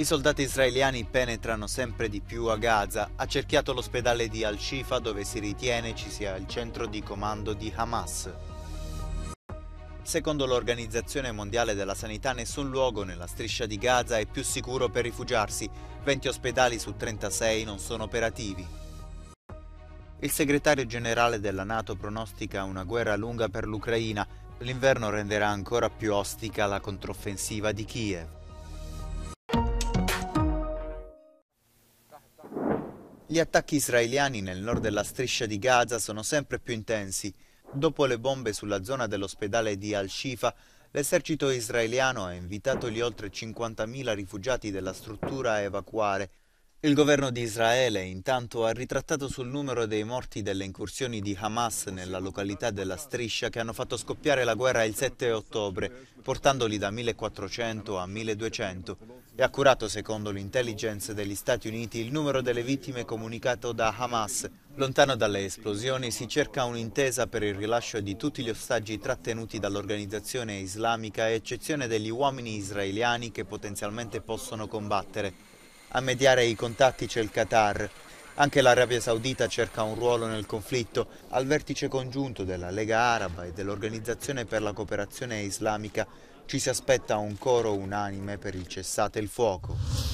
I soldati israeliani penetrano sempre di più a Gaza, ha cerchiato l'ospedale di Al-Shifa dove si ritiene ci sia il centro di comando di Hamas. Secondo l'Organizzazione Mondiale della Sanità nessun luogo nella striscia di Gaza è più sicuro per rifugiarsi, 20 ospedali su 36 non sono operativi. Il segretario generale della Nato pronostica una guerra lunga per l'Ucraina, l'inverno renderà ancora più ostica la controffensiva di Kiev. Gli attacchi israeliani nel nord della striscia di Gaza sono sempre più intensi. Dopo le bombe sulla zona dell'ospedale di Al-Shifa, l'esercito israeliano ha invitato gli oltre 50.000 rifugiati della struttura a evacuare il governo di Israele intanto ha ritrattato sul numero dei morti delle incursioni di Hamas nella località della Striscia che hanno fatto scoppiare la guerra il 7 ottobre, portandoli da 1400 a 1200 e ha curato, secondo l'intelligence degli Stati Uniti, il numero delle vittime comunicato da Hamas. Lontano dalle esplosioni si cerca un'intesa per il rilascio di tutti gli ostaggi trattenuti dall'organizzazione islamica a eccezione degli uomini israeliani che potenzialmente possono combattere. A mediare i contatti c'è il Qatar. Anche l'Arabia Saudita cerca un ruolo nel conflitto. Al vertice congiunto della Lega Araba e dell'Organizzazione per la cooperazione islamica ci si aspetta un coro unanime per il cessate il fuoco.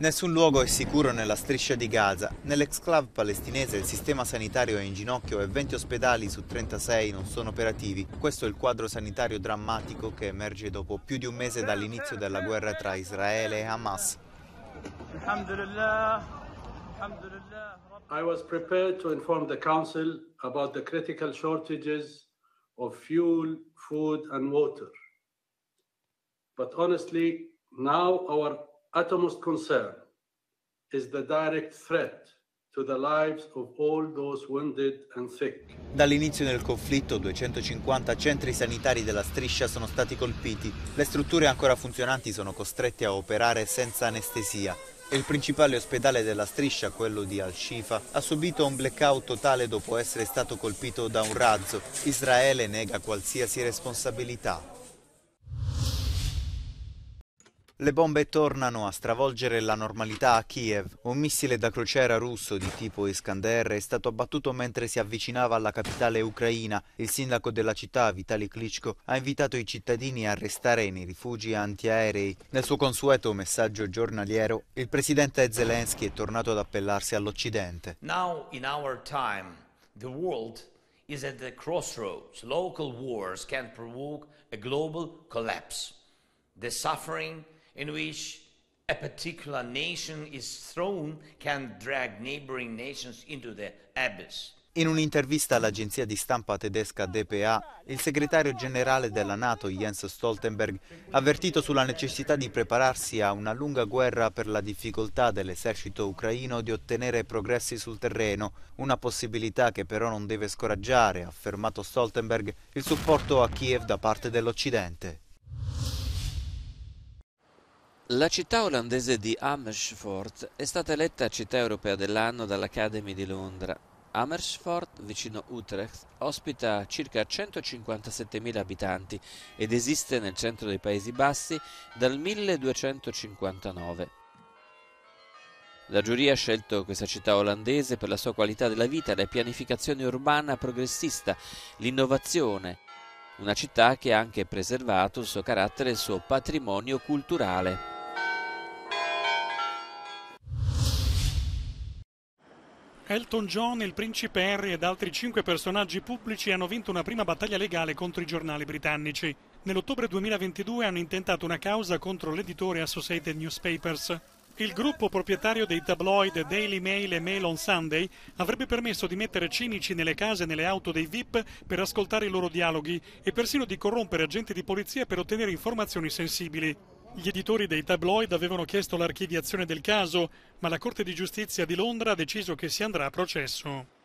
Nessun luogo è sicuro nella striscia di Gaza. Nell'exclave palestinese il sistema sanitario è in ginocchio e 20 ospedali su 36 non sono operativi. Questo è il quadro sanitario drammatico che emerge dopo più di un mese dall'inizio della guerra tra Israele e Hamas. I was prepared to inform the council about the critical shortages of fuel, food and water. But honestly, now our utmost concern is the direct threat Dall'inizio del conflitto 250 centri sanitari della striscia sono stati colpiti, le strutture ancora funzionanti sono costrette a operare senza anestesia il principale ospedale della striscia, quello di Al-Shifa, ha subito un blackout totale dopo essere stato colpito da un razzo. Israele nega qualsiasi responsabilità. Le bombe tornano a stravolgere la normalità a Kiev. Un missile da crociera russo di tipo Iskander è stato abbattuto mentre si avvicinava alla capitale ucraina. Il sindaco della città, Vitali Klitschko, ha invitato i cittadini a restare nei rifugi antiaerei. Nel suo consueto messaggio giornaliero, il presidente Zelensky è tornato ad appellarsi all'Occidente. Now in our time, the world is at the crossroads. Local wars can provoke a global collapse. The suffering in which a particular nation is thrown can drag neighboring nations into the abyss. In un'intervista all'agenzia di stampa tedesca DPA, il segretario generale della Nato, Jens Stoltenberg, ha avvertito sulla necessità di prepararsi a una lunga guerra per la difficoltà dell'esercito ucraino di ottenere progressi sul terreno, una possibilità che però non deve scoraggiare, ha affermato Stoltenberg, il supporto a Kiev da parte dell'Occidente. La città olandese di Amersfoort è stata eletta città europea dell'anno dall'Academy di Londra. Amersfoort, vicino Utrecht, ospita circa 157.000 abitanti ed esiste nel centro dei Paesi Bassi dal 1259. La giuria ha scelto questa città olandese per la sua qualità della vita, la pianificazione urbana progressista, l'innovazione, una città che ha anche preservato il suo carattere e il suo patrimonio culturale. Elton John, il principe Harry ed altri cinque personaggi pubblici hanno vinto una prima battaglia legale contro i giornali britannici. Nell'ottobre 2022 hanno intentato una causa contro l'editore Associated Newspapers. Il gruppo proprietario dei tabloid Daily Mail e Mail on Sunday avrebbe permesso di mettere cinici nelle case e nelle auto dei VIP per ascoltare i loro dialoghi e persino di corrompere agenti di polizia per ottenere informazioni sensibili. Gli editori dei tabloid avevano chiesto l'archiviazione del caso, ma la Corte di Giustizia di Londra ha deciso che si andrà a processo.